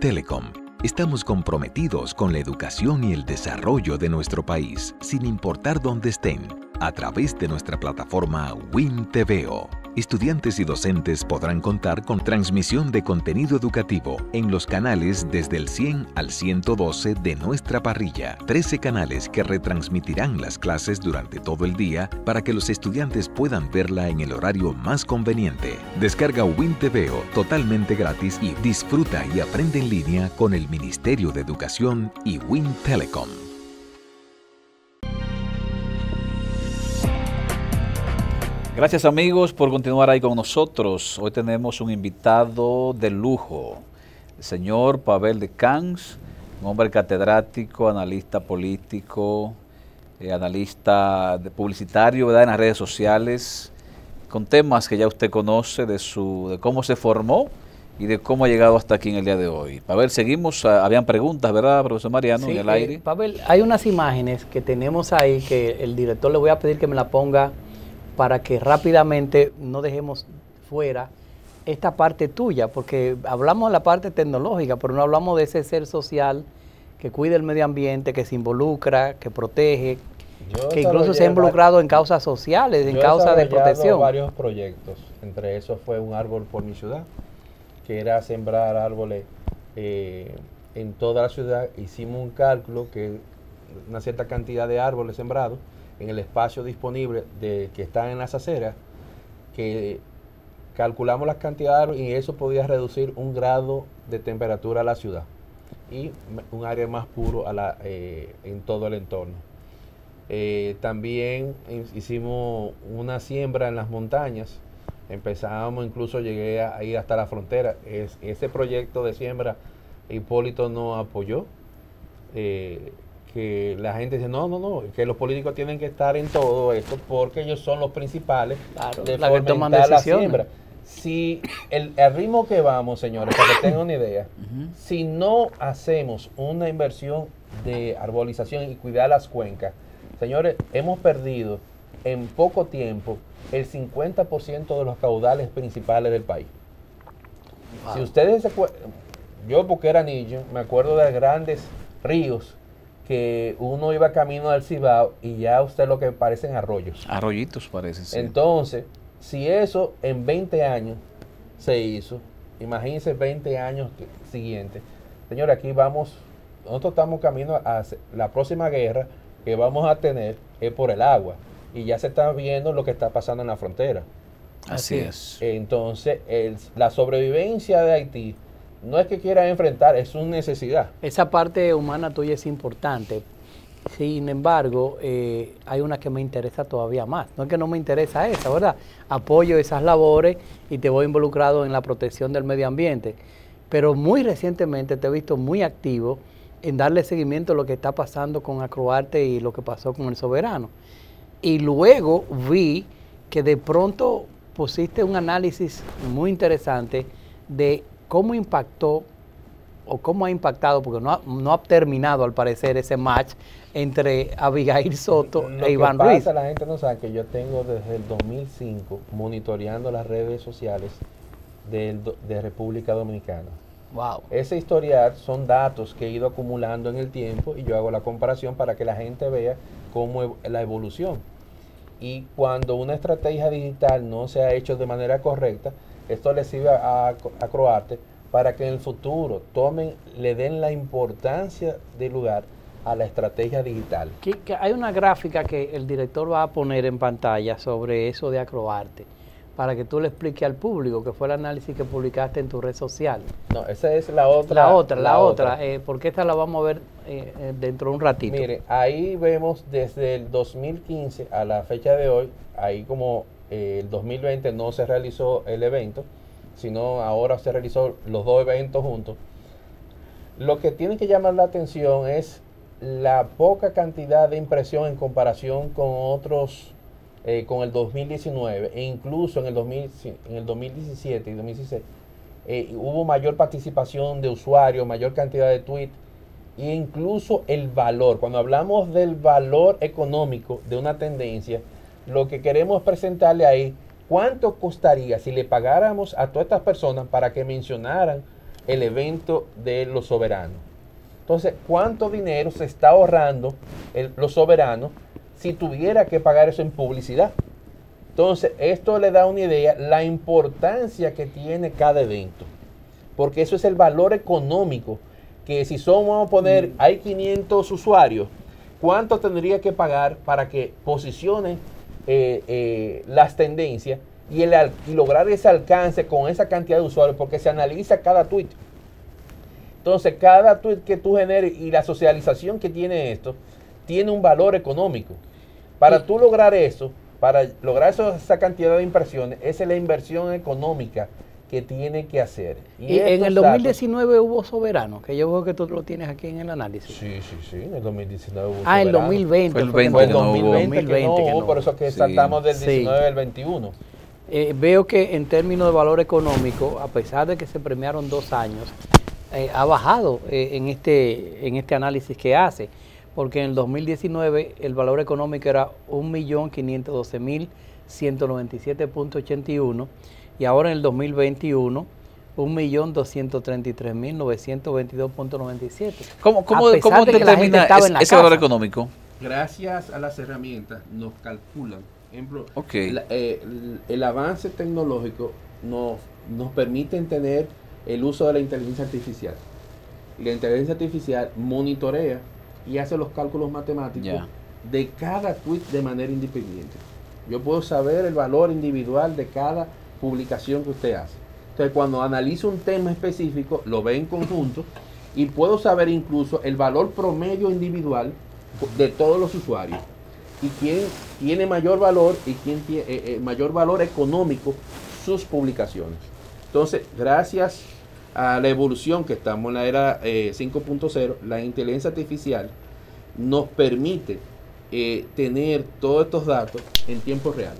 Speaker 4: Telecom, estamos comprometidos con la educación y el desarrollo de nuestro país, sin importar dónde estén, a través de nuestra plataforma WinTVO estudiantes y docentes podrán contar con transmisión de contenido educativo en los canales desde el 100 al 112 de nuestra parrilla. 13 canales que retransmitirán las clases durante todo el día para que los estudiantes puedan verla en el horario más conveniente. Descarga WinTVO totalmente gratis y disfruta y aprende en línea con el Ministerio de Educación y Win Telecom. Gracias
Speaker 1: amigos por continuar ahí con nosotros. Hoy tenemos un invitado de lujo, el señor Pavel de Cans, un hombre catedrático, analista político, eh, analista publicitario ¿verdad? en las redes sociales, con temas que ya usted conoce de, su, de cómo se formó y de cómo ha llegado hasta aquí en el día de hoy. Pavel, seguimos, ah, habían preguntas, ¿verdad, profesor Mariano, en el eh, aire?
Speaker 2: Pavel, hay unas imágenes que tenemos ahí que el director le voy a pedir que me la ponga para que rápidamente no dejemos fuera esta parte tuya, porque hablamos de la parte tecnológica, pero no hablamos de ese ser social que cuida el medio ambiente, que se involucra, que protege,
Speaker 6: que incluso se ha involucrado
Speaker 2: en causas sociales, en causas de protección. varios
Speaker 6: proyectos, entre esos fue un árbol por mi ciudad, que era sembrar árboles eh, en toda la ciudad. Hicimos un cálculo que una cierta cantidad de árboles sembrados en el espacio disponible de, que están en las aceras, que calculamos las cantidades y eso podía reducir un grado de temperatura a la ciudad y un área más puro a la, eh, en todo el entorno. Eh, también hicimos una siembra en las montañas, empezamos, incluso llegué a, ir hasta la frontera. ese proyecto de siembra Hipólito no apoyó. Eh, que la gente dice, no, no, no, que los políticos tienen que estar en todo esto porque ellos son los principales de la siembra. Si el, ritmo que vamos, señores, para que tengan una idea, [coughs] si no hacemos una inversión de arbolización y cuidar las cuencas, señores, hemos perdido en poco tiempo el 50% de los caudales principales del país. Si ustedes se yo porque era niño, me acuerdo de grandes ríos que uno iba camino al Cibao y ya usted lo que parecen arroyos.
Speaker 1: Arroyitos parece, sí.
Speaker 6: Entonces, si eso en 20 años se hizo, imagínense 20 años siguientes. Señor, aquí vamos, nosotros estamos camino a la próxima guerra que vamos a tener es por el agua. Y ya se está viendo lo que está pasando en la frontera. Así, es. Entonces, la sobrevivencia de Haití no es que quiera enfrentar, es una necesidad. Esa parte humana tuya es importante. Sin embargo,
Speaker 2: eh, hay una que me interesa todavía más. No es que no me interesa esa, ¿verdad? Apoyo esas labores y te voy involucrado en la protección del medio ambiente. Pero muy recientemente te he visto muy activo en darle seguimiento a lo que está pasando con Acroarte y lo que pasó con el soberano. Y luego vi que de pronto pusiste un análisis muy interesante de ¿Cómo impactó o cómo ha impactado, porque no ha, no ha terminado al parecer ese match entre Abigail Soto e Iván que La
Speaker 6: gente no sabe que yo tengo desde el 2005 monitoreando las redes sociales de, República Dominicana. Wow. Ese historial son datos que he ido acumulando en el tiempo y yo hago la comparación para que la gente vea cómo la evolución. Y cuando una estrategia digital no se ha hecho de manera correcta, esto le sirve a, AcroArte para que en el futuro tomen, le den la importancia de lugar a la estrategia digital. hay una
Speaker 2: gráfica que el director va a poner en pantalla sobre eso de acroarte, para que tú le expliques al público, que fue el análisis que publicaste en tu red social.
Speaker 6: No, esa es la otra. La otra, la, otra, eh, porque esta la vamos a ver eh,
Speaker 2: eh, dentro de un ratito. Mire,
Speaker 6: ahí vemos desde el 2015 a la fecha de hoy, ahí como el 2020 no se realizó el evento, sino ahora se realizó los dos eventos juntos. Lo que tiene que llamar la atención es la poca cantidad de impresión en comparación con otros, eh, con el 2019 e incluso en el, 2017 y 2016. Eh, hubo mayor participación de usuarios, mayor cantidad de tweets e incluso el valor. Cuando hablamos del valor económico de una tendencia, lo que queremos presentarle ahí, ¿cuánto costaría si le pagáramos a todas estas personas para que mencionaran el evento de los soberanos? Entonces, ¿cuánto dinero se está ahorrando los soberanos si tuviera que pagar eso en publicidad? Entonces, esto le da una idea la importancia que tiene cada evento, porque eso es el valor económico que si somos, vamos a poner, mm. hay 500 usuarios, ¿cuánto tendría que pagar para que posicionen eh, eh, las tendencias y, el, lograr ese alcance con esa cantidad de usuarios, porque se analiza cada tweet. Entonces, cada tweet que tú generes y la socialización que tiene esto, tiene un valor económico. Para tú lograr eso, para lograr esa cantidad de impresiones, esa es la inversión económica que tiene que hacer. Y, en el
Speaker 2: 2019 hubo soberano, que yo veo que tú lo tienes aquí en el análisis. Sí, sí, sí, en el 2019 hubo Ah, en el el 2020, que no, hubo, por eso es que saltamos del 19 al 21. Eh, veo que en términos de valor económico, a pesar de que se premiaron dos años, eh, ha bajado eh, en, este, en este análisis que hace, porque en el 2019 el valor económico era 1.512.197.81 y ahora en el 2021 1.233.922.97. ¿Cómo, cómo, ese valor económico?
Speaker 6: Gracias a las herramientas nos calculan. Ejemplo, eh, el, avance tecnológico nos, nos permite tener el uso de la inteligencia artificial. La inteligencia artificial monitorea y hace los cálculos matemáticos de cada tweet de manera independiente. Yo puedo saber el valor individual de cada publicación que usted hace. Entonces, cuando analizo un tema específico, lo ve en conjunto y puedo saber incluso el valor promedio individual de todos los usuarios y quién tiene mayor valor y quién tiene eh, eh, mayor valor económico sus publicaciones. Entonces, gracias a la evolución que estamos en la era 5.0, eh, la inteligencia artificial nos permite tener todos estos datos en tiempo real.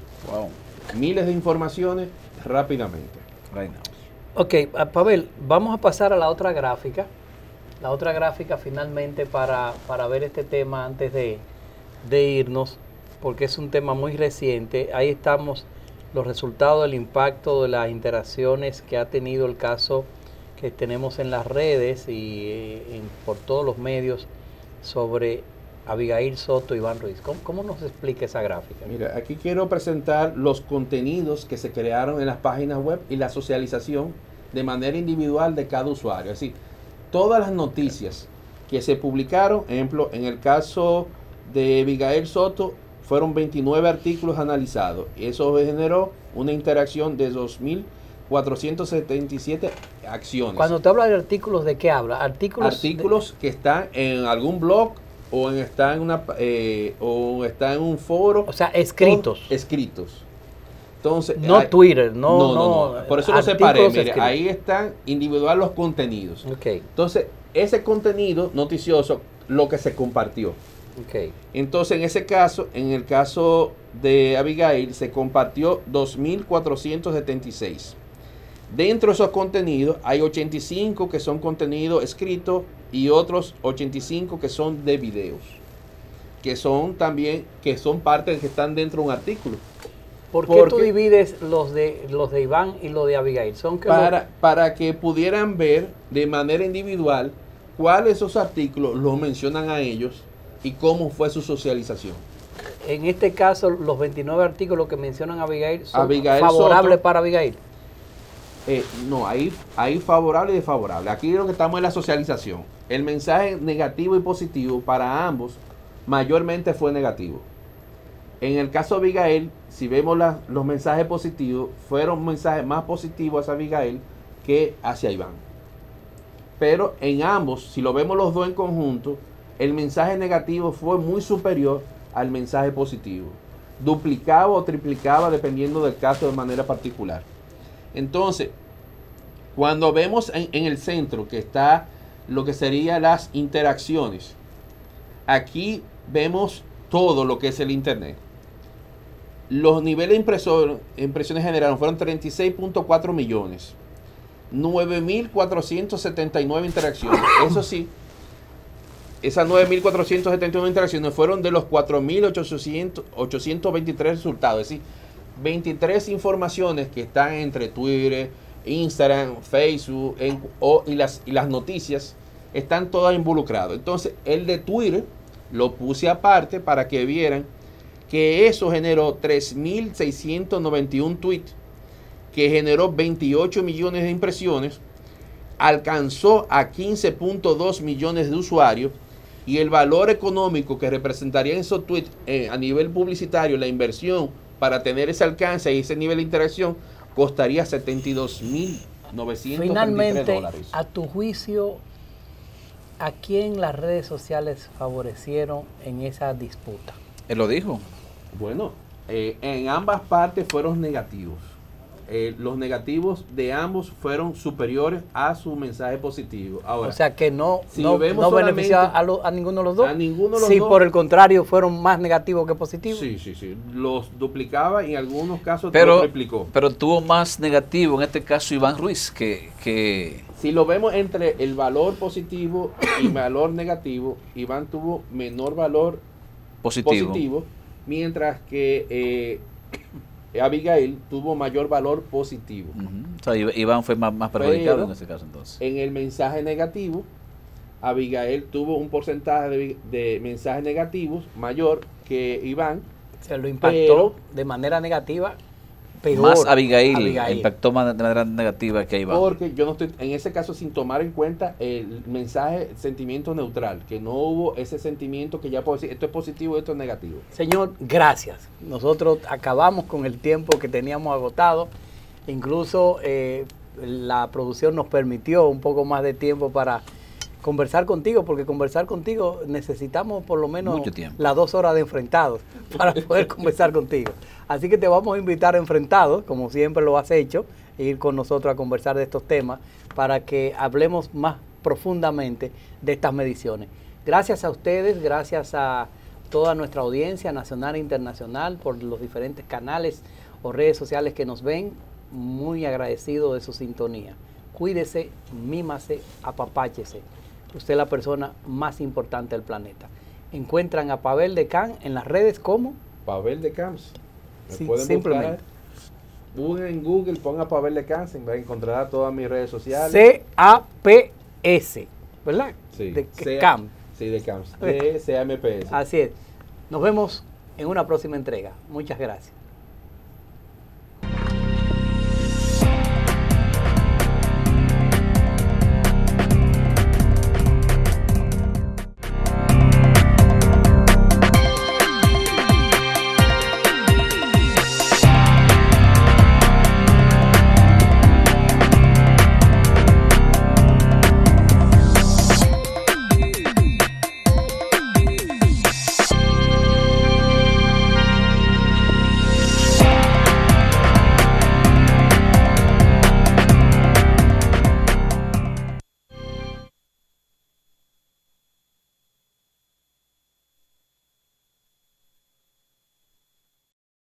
Speaker 6: Miles de informaciones rápidamente.
Speaker 2: Ok, ah, Pavel, vamos a pasar a la otra gráfica. La otra gráfica finalmente para, ver este tema antes de, irnos, porque es un tema muy reciente. Ahí estamos los resultados del impacto de las interacciones que ha tenido el caso que tenemos en las redes y eh, por todos los medios sobre Abigail Soto, Iván Ruiz.
Speaker 6: ¿Cómo, nos explica esa gráfica? Mira, aquí quiero presentar los contenidos que se crearon en las páginas web y la socialización de manera individual de cada usuario. Es decir, todas las noticias que se publicaron, ejemplo, en el caso de Abigail Soto, fueron 29 artículos analizados. ...y Eso generó una interacción de 2,477 acciones. Cuando
Speaker 2: te habla de artículos, ¿de qué habla?
Speaker 6: Artículos, que están en algún blog, o en, está en una eh, o está en un foro. O sea, escritos. escritos. Entonces, no Twitter, no no, no, Por eso lo separé. Mire, ahí están individual los contenidos. Entonces, ese contenido noticioso, lo que se compartió. Entonces, en ese caso, en el caso de Abigail, se compartió 2.476. Dentro de esos contenidos hay 85 que son contenidos escritos y otros 85 que son de videos, que son también, que son de que están dentro de un artículo. ¿Por qué tú
Speaker 2: divides los de los de Iván y los de Abigail? Son
Speaker 6: para, que pudieran ver de manera individual cuáles esos artículos los mencionan a ellos y cómo fue su socialización.
Speaker 2: En este caso, los 29 artículos que mencionan a Abigail son favorables para
Speaker 6: Abigail. Eh, no, hay, hay favorable y desfavorable. Aquí lo que estamos es la socialización. El mensaje negativo y positivo para ambos mayormente fue negativo. En el caso de Abigail, si vemos los mensajes positivos, fueron mensajes más positivos hacia Abigail que hacia Iván. Pero en ambos, si lo vemos los dos en conjunto, el mensaje negativo fue muy superior al mensaje positivo. Duplicaba o triplicaba dependiendo del caso de manera particular. Entonces, cuando vemos en, el centro que está lo que serían las interacciones, aquí vemos todo lo que es el Internet. Los niveles de impresiones generaron fueron 36.4 millones. 9.479 interacciones. [coughs] Eso sí, esas 9.479 interacciones fueron de los 4.823 resultados. Es 23 informaciones que están entre Twitter, Instagram, Facebook y, las, noticias están todas involucradas. Entonces, el de Twitter lo puse aparte para que vieran que eso generó 3.691 tweets, que generó 28 millones de impresiones, alcanzó a 15.2 millones de usuarios y el valor económico que representaría esos tweets eh, a nivel publicitario, la inversión para tener ese alcance y ese nivel de interacción costaría 72 mil Finalmente,
Speaker 2: a tu juicio, ¿a quién las redes sociales favorecieron en esa disputa?
Speaker 6: Él lo dijo. Bueno, eh, en ambas partes fueron negativos. Eh, los negativos de ambos fueron superiores a su mensaje positivo. Ahora, o sea que no, a, ninguno de los dos. A ninguno de los sí, por el contrario, fueron más negativos que positivos. Sí, sí, sí. Los duplicaba y en algunos casos pero, lo
Speaker 1: triplicó. Pero tuvo más negativo, en este caso, Iván Ruiz, que, que...
Speaker 6: Si lo vemos entre el valor positivo y [coughs] valor negativo, Iván tuvo menor valor
Speaker 1: positivo, positivo
Speaker 6: mientras que... Eh, Abigail tuvo mayor valor positivo.
Speaker 1: O sea, Iván fue más, perjudicado en ese caso entonces.
Speaker 6: En el mensaje negativo, Abigail tuvo un porcentaje de, mensajes negativos mayor que Iván. Se lo impactó de manera negativa más Abigail, impactó
Speaker 1: de manera negativa que va. Porque
Speaker 6: yo no estoy, en ese caso, sin tomar en cuenta el mensaje, sentimiento neutral, que no hubo ese sentimiento que ya puedo decir, esto es positivo, esto es negativo. Señor, gracias. Nosotros acabamos con el tiempo que teníamos agotado.
Speaker 2: Incluso eh, la producción nos permitió un poco más de tiempo para conversar contigo, porque conversar contigo necesitamos por lo menos las dos horas de enfrentados [laughs] para poder conversar contigo. Así que te vamos a invitar a enfrentados, como siempre lo has hecho, e ir con nosotros a conversar de estos temas para que hablemos más profundamente de estas mediciones. Gracias a ustedes, gracias a toda nuestra audiencia nacional e internacional por los diferentes canales o redes sociales que nos ven. Muy agradecido de su sintonía. Cuídese, mímase, apapáchese. Usted es la persona más importante del planeta. Encuentran a Pavel de Camps en las redes
Speaker 6: como Pavel de Camps. pueden simplemente. en Google, ponga Pavel de Camps, a encontrar todas mis redes sociales.
Speaker 2: C-A-P-S,
Speaker 6: ¿verdad? Sí. De Camps. Sí, de Camps. C-A-M-P-S.
Speaker 2: Así es. Nos vemos en una próxima entrega. Muchas gracias.